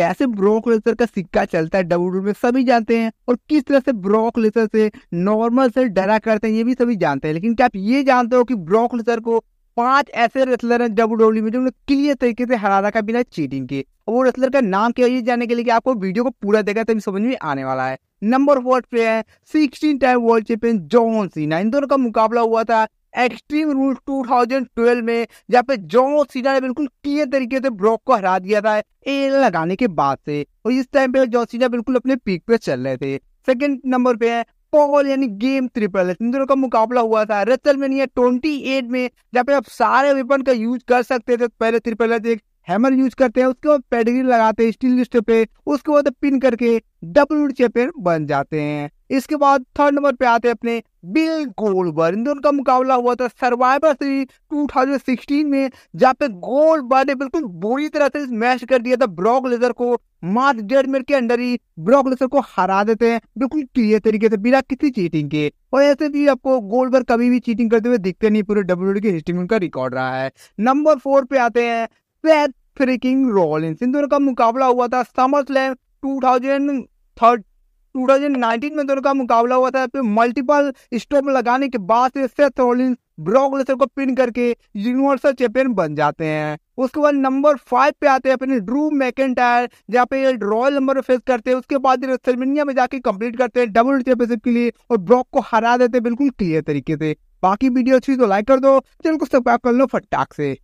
ऐसे broke laser का सिक्का चलता है डब्ल्यू में सभी जानते हैं और किस तरह से ब्रोक लेसर से नॉर्मल से डरा करते हैं ये भी सभी जानते हैं लेकिन क्या आप ये जानते हो कि ब्रोक लेसर को पांच ऐसे रेसलर हैं डब्ल्यू डब्ल्यू में जो क्लियर तरीके से हरा रखा बिना चीटिंग के वो रेसलर का नाम क्या ये जानने के लिए आपको वीडियो को पूरा देगा तभी समझ में आने वाला है नंबर फोर्थ पे है sixteen time world champion John Cena इन दोनों का मुकाबला हुआ था एक्सट्रीम रूल 2012 में जहाँ पे जॉन सीना ने बिल्कुल क्लियर तरीके से ब्रॉक को हरा दिया था एल लगाने के बाद से और इस टाइम पे जॉन सीना बिल्कुल अपने पीक पे चल रहे थे सेकंड नंबर पे है पॉल यानी गेम ट्रिपल इन दोनों का मुकाबला हुआ था रेसलमेनिया में ट्वेंटी एट में जहाँ पे आप सारे वेपन का यूज कर सकते थे पहले ट्रिपल एच एक हैमर यूज करते हैं उसके बाद पेडगिरी लगाते हैं स्टील लिस्ट पे उसके बाद पिन करके डब्ल्यू चैंपियन बन जाते हैं इसके बाद थर्ड नंबर पे आते हैं अपने बिल गोल्डबर्ग इन दोनों का मुकाबला हुआ था सर्वाइवर सीरीज 2016 में जहाँ पे गोल्डबर्ग ने बिल्कुल बुरी तरह से मैच कर दिया था ब्रॉक लेजर को मात्र डेढ़ मिनट के अंदर ही ब्रॉक लेजर को हरा देते हैं बिल्कुल क्लियर तरीके से बिना किसी चीटिंग के और ऐसे भी आपको गोल्डबर्ग कभी भी चीटिंग करते हुए दिखते नहीं पूरे डब्ल्यू e की हिस्ट्री में उनका रिकॉर्ड रहा है नंबर फोर पे आते हैं पैथ फ्रिकिंग रॉलिंस इन दोनों का मुकाबला हुआ था Summer Slam two thousand third 2019 में दोनों का मुकाबला हुआ था फिर मल्टीपल स्टॉप लगाने के बाद सेथ रॉलिंस ब्रॉक लेसर को पिन करके यूनिवर्सल चैंपियन बन जाते हैं उसके बाद नंबर फाइव पे आते हैं अपने ड्रू मैकेटायर जहाँ पे रॉयल नंबर फेस करते हैं उसके बाद रेसलमेनिया में जाके कंप्लीट करते हैं डबल चैंपियनशिप के लिए और ब्रॉक को हरा देते हैं बिल्कुल क्लियर तरीके से बाकी वीडियो अच्छी तो लाइक कर दो चैनल को सब्सक्राइब कर लो फटाक से